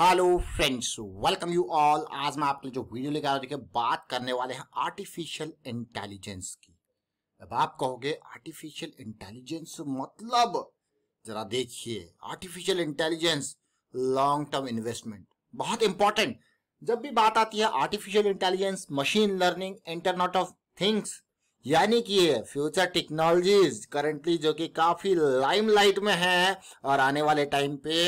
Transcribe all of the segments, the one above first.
hello friends welcome you all आज मैं आपके लिए जो वीडियो लेकर आया देखिए बात करने वाले हैं आर्टिफिशियल इंटेलिजेंस की अब आप कहोगे आर्टिफिशियल इंटेलिजेंस मतलब जरा देखिए artificial intelligence long term investment बहुत इंपॉर्टेंट जब भी बात आती है artificial intelligence machine learning internet of things यानी कि फ्यूचर टेक्नोलॉजीज करेंटली जो कि काफी लाइमलाइट में है और आने वाले टाइम पे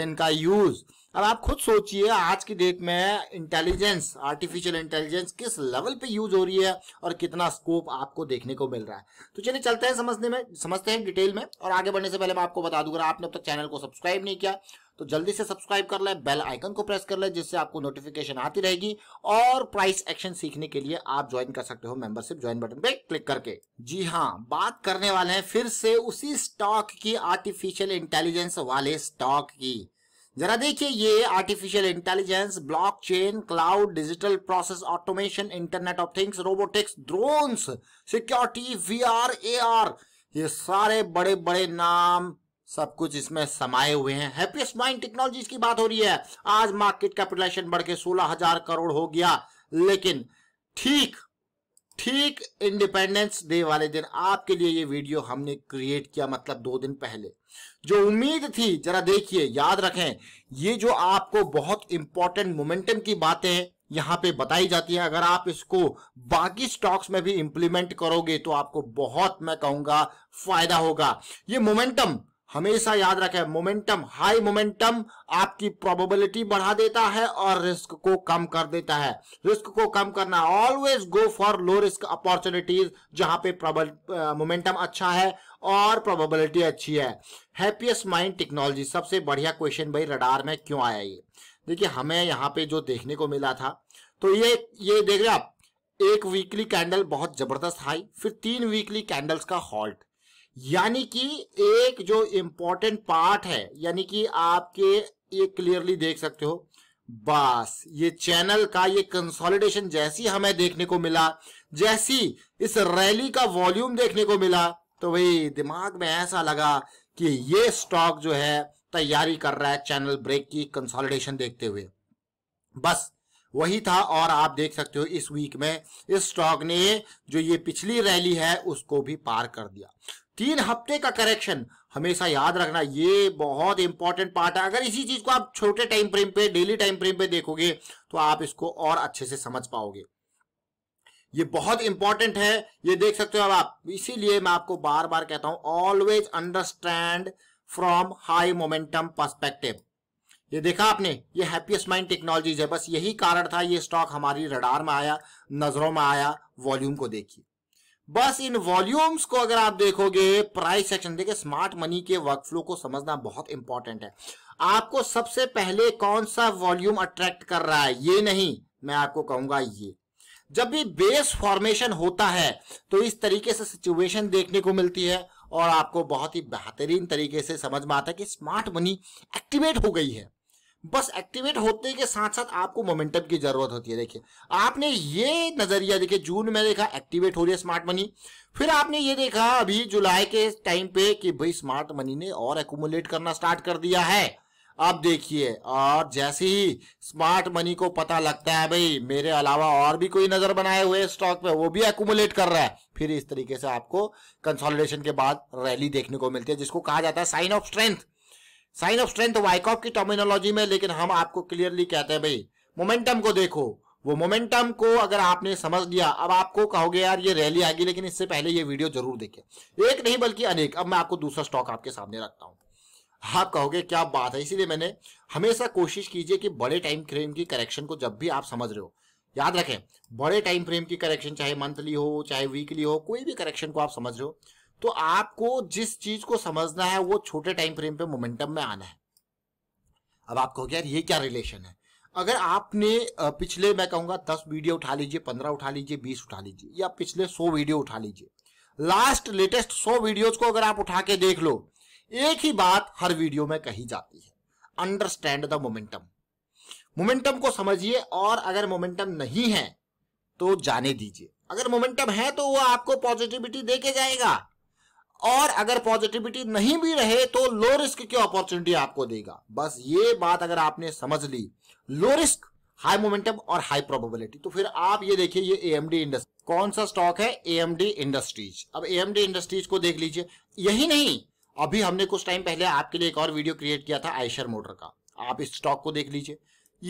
जिनका यूज़ अब आप खुद सोचिए आज की डेट में इंटेलिजेंस आर्टिफिशियल इंटेलिजेंस किस लेवल पे यूज हो रही है और कितना स्कोप आपको देखने को मिल रहा है तो चलिए चलते हैं समझने में समझते हैं डिटेल में और आगे बढ़ने से पहले मैं आपको बता दूंगा आपने अब तक चैनल को सब्सक्राइब नहीं किया तो जल्दी से सब्सक्राइब कर लें बेल आइकन को प्रेस कर लें जिससे आपको नोटिफिकेशन आती रहेगी और प्राइस एक्शन सीखने के लिए आप ज्वाइन कर सकते हो मेंबरशिप ज्वाइन बटन पे क्लिक करके जी हाँ बात करने वाले हैं फिर से उसी स्टॉक की आर्टिफिशियल इंटेलिजेंस वाले स्टॉक की जरा देखिए ये artificial intelligence blockchain cloud digital process automation internet of things robotics drones security VR AR ये सारे बड़े बड़े नाम सब कुछ इसमें समाये हुए हैं हैप्पीएस्ट माइंड टेक्नोलॉजीज की बात हो रही है आज मार्केट कैपिटलाइजेशन बढ़ के सोलह हजार करोड़ हो गया लेकिन ठीक ठीक इंडिपेंडेंस डे वाले दिन आपके लिए ये वीडियो हमने क्रिएट किया मतलब दो दिन पहले जो उम्मीद थी जरा देखिए याद रखें ये जो आपको बहुत इंपॉर्टेंट मोमेंटम की बातें यहाँ पे बताई जाती है अगर आप इसको बाकी स्टॉक्स में भी इंप्लीमेंट करोगे तो आपको बहुत मैं कहूंगा फायदा होगा ये मोमेंटम हमेशा याद रखें मोमेंटम हाई मोमेंटम आपकी प्रोबेबिलिटी बढ़ा देता है और रिस्क को कम कर देता है रिस्क को कम करना always go for low risk opportunities जहां पे मोमेंटम अच्छा है और प्रोबेबिलिटी अच्छी है हैप्पीएस्ट माइंड टेक्नोलॉजी सबसे बढ़िया क्वेश्चन भाई रडार में क्यों आया ये देखिए हमें यहाँ पे जो देखने को मिला था तो ये ये देख रहे आप एक वीकली कैंडल बहुत जबरदस्त हाई फिर तीन वीकली कैंडल्स का हॉल्ट यानी कि एक जो इम्पोर्टेंट पार्ट है यानी कि आपके ये क्लियरली देख सकते हो बस ये चैनल का ये कंसोलिडेशन जैसी हमें देखने को मिला जैसी इस रैली का वॉल्यूम देखने को मिला तो भाई दिमाग में ऐसा लगा कि ये स्टॉक जो है तैयारी कर रहा है चैनल ब्रेक की कंसोलिडेशन देखते हुए बस वही था और आप देख सकते हो इस वीक में इस स्टॉक ने जो ये पिछली रैली है उसको भी पार कर दिया तीन हफ्ते का करेक्शन हमेशा याद रखना ये बहुत इंपॉर्टेंट पार्ट है अगर इसी चीज को आप छोटे टाइम फ्रेम पे डेली टाइम फ्रेम पे देखोगे तो आप इसको और अच्छे से समझ पाओगे ये बहुत इंपॉर्टेंट है ये देख सकते हो अब आप इसीलिए मैं आपको बार बार कहता हूं always understand from high momentum perspective ये देखा आपने ये हैप्पीएस्ट माइंड टेक्नोलॉजीज है बस यही कारण था ये स्टॉक हमारी रडार में आया नजरों में आया वॉल्यूम को देखिए बस इन वॉल्यूम्स को अगर आप देखोगे प्राइस सेक्शन देखिए स्मार्ट मनी के वर्क फ्लो को समझना बहुत इंपॉर्टेंट है आपको सबसे पहले कौन सा वॉल्यूम अट्रैक्ट कर रहा है ये नहीं मैं आपको कहूंगा ये जब भी बेस फॉर्मेशन होता है तो इस तरीके से सिचुएशन देखने को मिलती है और आपको बहुत ही बेहतरीन तरीके से समझ में आता है कि स्मार्ट मनी एक्टिवेट हो गई है बस एक्टिवेट होते के साथ साथ आपको मोमेंटम की जरूरत होती है देखिए आपने ये नजरिया देखिए जून में देखा एक्टिवेट हो रही है स्मार्ट मनी फिर आपने ये देखा अभी जुलाई के टाइम पे कि भाई स्मार्ट मनी ने और एकुमुलेट करना स्टार्ट कर दिया है अब देखिए और जैसे ही स्मार्ट मनी को पता लगता है भाई मेरे अलावा और भी कोई नजर बनाए हुए स्टॉक पे वो भी एकुमुलेट कर रहा है फिर इस तरीके से आपको कंसोलिडेशन के बाद रैली देखने को मिलती है जिसको कहा जाता है sign of strength sign of strength Wyckoff की टर्मिनोलॉजी में लेकिन हम आपको क्लियरली कहते हैं भाई मोमेंटम को देखो वो मोमेंटम को अगर आपने समझ लिया अब आपको कहोगे यार ये रैली आएगी लेकिन इससे पहले ये वीडियो जरूर देखें एक नहीं बल्कि अनेक अब मैं आपको दूसरा स्टॉक आपके सामने रखता हूं आप कहोगे क्या बात है इसीलिए मैंने हमेशा कोशिश कीजिए कि बड़े टाइम फ्रेम की करेक्शन को जब भी आप समझ रहे हो याद रखें बड़े टाइम फ्रेम की करेक्शन चाहे मंथली हो चाहे वीकली हो कोई भी करेक्शन को आप समझ रहे हो तो आपको जिस चीज को समझना है वो छोटे टाइम फ्रेम पे मोमेंटम में आना है अब आप कहोगे यार ये क्या रिलेशन है अगर आपने पिछले मैं कहूंगा दस वीडियो उठा लीजिए पंद्रह उठा लीजिए बीस उठा लीजिए या पिछले सौ वीडियो उठा लीजिए लास्ट लेटेस्ट सौ वीडियोज को अगर आप उठा के देख लो एक ही बात हर वीडियो में कही जाती है अंडरस्टैंड द मोमेंटम मोमेंटम को समझिए और अगर मोमेंटम नहीं है तो जाने दीजिए अगर मोमेंटम है तो वो आपको पॉजिटिविटी दे के जाएगा और अगर पॉजिटिविटी नहीं भी रहे तो लो रिस्क की अपॉर्चुनिटी आपको देगा बस ये बात अगर आपने समझ ली लो रिस्क हाई मोमेंटम और हाई प्रोबेबिलिटी तो फिर आप ये देखिए ये एएमडी इंडस्ट्री कौन सा स्टॉक है एएमडी इंडस्ट्रीज अब एएमडी इंडस्ट्रीज को देख लीजिए यही नहीं अभी हमने कुछ टाइम पहले आपके लिए एक और वीडियो क्रिएट किया था आयशर मोटर का आप इस स्टॉक को देख लीजिए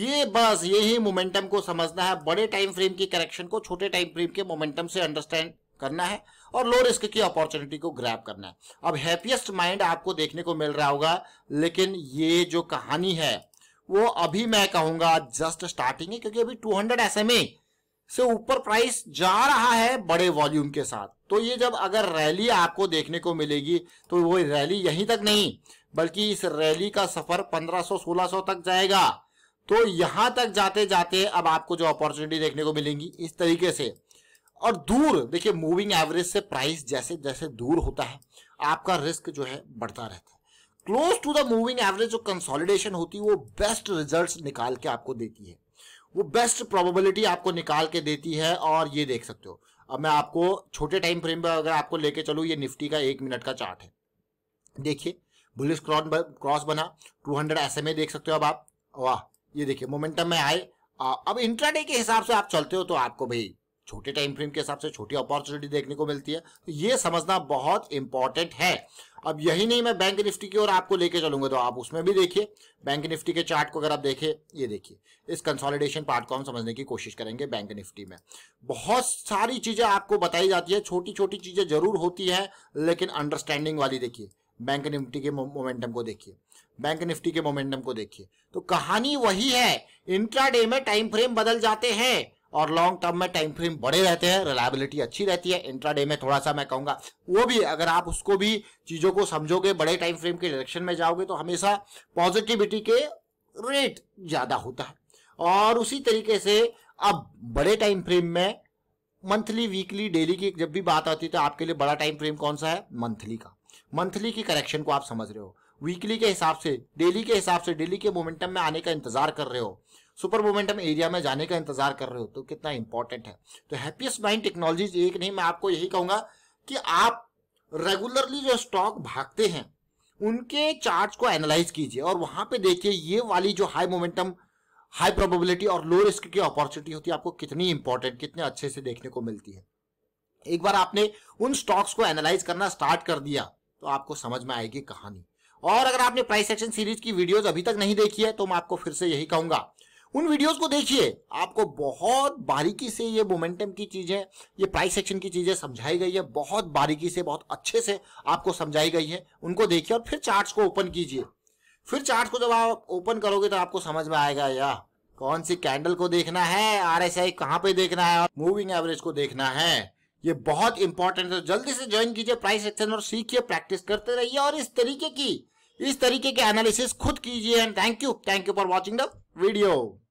ये बस यही मोमेंटम को समझना है बड़े टाइम फ्रेम की करेक्शन को छोटे टाइम फ्रेम के मोमेंटम से अंडरस्टैंड करना है और लो रिस्क की अपॉर्चुनिटी को ग्रैप करना है अब हैप्पीएस्ट माइंड आपको देखने को मिल रहा होगा लेकिन ये जो कहानी है वो अभी मैं कहूंगा जस्ट स्टार्टिंग है क्योंकि अभी 200 एसएमए से ऊपर प्राइस जा रहा है बड़े वॉल्यूम के साथ तो ये जब अगर रैली आपको देखने को मिलेगी तो वो रैली यहीं तक नहीं बल्कि इस रैली का सफर 1500-1600 तक जाएगा तो यहां तक जाते जाते अब आपको जो अपॉर्चुनिटी देखने को मिलेंगी इस तरीके से और दूर देखिए मूविंग एवरेज से प्राइस जैसे जैसे दूर होता है आपका रिस्क जो है बढ़ता रहता है close to the moving average जो कंसोलिडेशन होती है वो बेस्ट रिजल्ट निकाल के आपको देती है वो बेस्ट प्रोबेबिलिटी आपको निकाल के देती है और ये देख सकते हो अब मैं आपको छोटे टाइम फ्रेम पर अगर आपको लेके चलू ये निफ्टी का एक मिनट का चार्ट है देखिए बुलिस क्रॉस बना 200 एस देख सकते हो अब आप वाह ये देखिए मोमेंटम में आए अब इंट्राडे के हिसाब से आप चलते हो तो आपको भाई छोटे टाइम फ्रेम के हिसाब से छोटी अपॉर्चुनिटी देखने को मिलती है तो ये समझना बहुत इंपॉर्टेंट है अब यही नहीं मैं बैंक निफ्टी की ओर आपको लेके चलूंगा तो आप उसमें भी देखिए बैंक निफ्टी के चार्ट को अगर आप देखें ये देखिए इस कंसोलिडेशन पार्ट को हम समझने की कोशिश करेंगे बैंक निफ्टी में बहुत सारी चीज़ें आपको बताई जाती है छोटी छोटी चीज़ें जरूर होती है लेकिन अंडरस्टैंडिंग वाली देखिए बैंक निफ्टी के मोमेंटम को देखिए बैंक निफ्टी के मोमेंटम को देखिए तो कहानी वही है इंट्राडे में टाइम फ्रेम बदल जाते हैं और लॉन्ग टर्म में टाइम फ्रेम बड़े रहते हैं रिलायबिलिटी अच्छी रहती है इंट्राडे में थोड़ा सा मैं कहूंगा वो भी अगर आप उसको भी चीज़ों को समझोगे बड़े टाइम फ्रेम के डायरेक्शन में जाओगे तो हमेशा पॉजिटिविटी के रेट ज़्यादा होता है और उसी तरीके से अब बड़े टाइम फ्रेम में मंथली वीकली डेली की जब भी बात आती है तो आपके लिए बड़ा टाइम फ्रेम कौन सा है मंथली का मंथली की करेक्शन को आप समझ रहे हो वीकली के हिसाब से डेली के हिसाब से डेली के मोमेंटम में आने का इंतजार कर रहे हो सुपर मोमेंटम एरिया में जाने का इंतजार कर रहे हो तो कितना इंपॉर्टेंट है तो हैप्पीएस्ट माइंड टेक्नोलॉजीज एक नहीं मैं आपको यही कहूंगा कि आप रेगुलरली जो स्टॉक भागते हैं उनके चार्ट को एनालाइज कीजिए और वहां पे देखिए ये वाली जो हाई मोमेंटम हाई प्रोबेबिलिटी और लो रिस्क की अपॉर्चुनिटी होती है आपको कितनी इंपॉर्टेंट कितने अच्छे से देखने को मिलती है एक बार आपने उन स्टॉक्स को एनालाइज करना स्टार्ट कर दिया तो आपको समझ में आएगी कहानी और अगर आपने प्राइस एक्शन सीरीज की वीडियोस अभी तक नहीं देखी है तो मैं आपको फिर से यही कहूंगा उन वीडियोस को देखिए आपको बहुत बारीकी से ये मोमेंटम की चीजें ये प्राइस एक्शन की चीजें समझाई गई है बहुत बारीकी से बहुत अच्छे से आपको समझाई गई है उनको देखिए और फिर चार्ट्स को ओपन कीजिए फिर चार्ट को जब आप ओपन करोगे तो आपको समझ में आएगा यार कौन सी कैंडल को देखना है आर एस आई कहाँ पे देखना है और मूविंग एवरेज को देखना है ये बहुत इंपॉर्टेंट है जल्दी से ज्वाइन कीजिए प्राइस एक्शन और सीखिए प्रैक्टिस करते रहिए और इस तरीके की इस तरीके के एनालिसिस खुद कीजिए and thank you thank you for watching the video